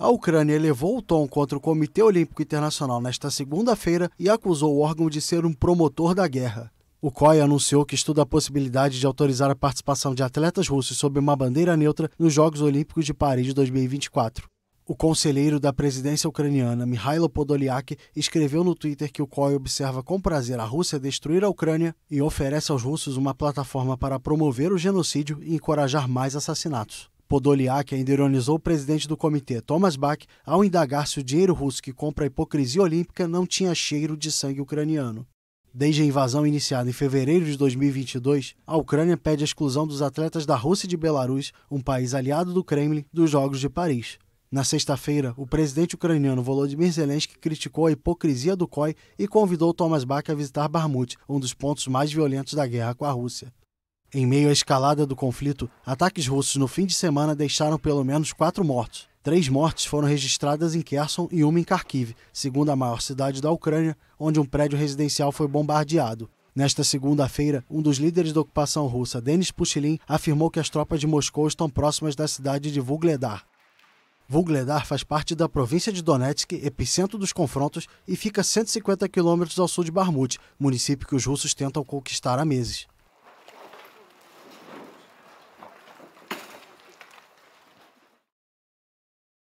A Ucrânia elevou o tom contra o Comitê Olímpico Internacional nesta segunda-feira e acusou o órgão de ser um promotor da guerra. O COI anunciou que estuda a possibilidade de autorizar a participação de atletas russos sob uma bandeira neutra nos Jogos Olímpicos de Paris de 2024. O conselheiro da presidência ucraniana, Mihailo Podolyak, escreveu no Twitter que o COI observa com prazer a Rússia destruir a Ucrânia e oferece aos russos uma plataforma para promover o genocídio e encorajar mais assassinatos. Podoliak ainda ironizou o presidente do comitê, Thomas Bach, ao indagar se o dinheiro russo que compra a hipocrisia olímpica não tinha cheiro de sangue ucraniano. Desde a invasão iniciada em fevereiro de 2022, a Ucrânia pede a exclusão dos atletas da Rússia e de Belarus, um país aliado do Kremlin, dos Jogos de Paris. Na sexta-feira, o presidente ucraniano Volodymyr Zelensky criticou a hipocrisia do COI e convidou Thomas Bach a visitar Barmut, um dos pontos mais violentos da guerra com a Rússia. Em meio à escalada do conflito, ataques russos no fim de semana deixaram pelo menos quatro mortos. Três mortes foram registradas em Kherson e uma em Kharkiv, segunda maior cidade da Ucrânia, onde um prédio residencial foi bombardeado. Nesta segunda-feira, um dos líderes da ocupação russa, Denis Pushilin, afirmou que as tropas de Moscou estão próximas da cidade de Vugledar. Vugledar faz parte da província de Donetsk, epicentro dos confrontos, e fica 150 quilômetros ao sul de Barmut, município que os russos tentam conquistar há meses.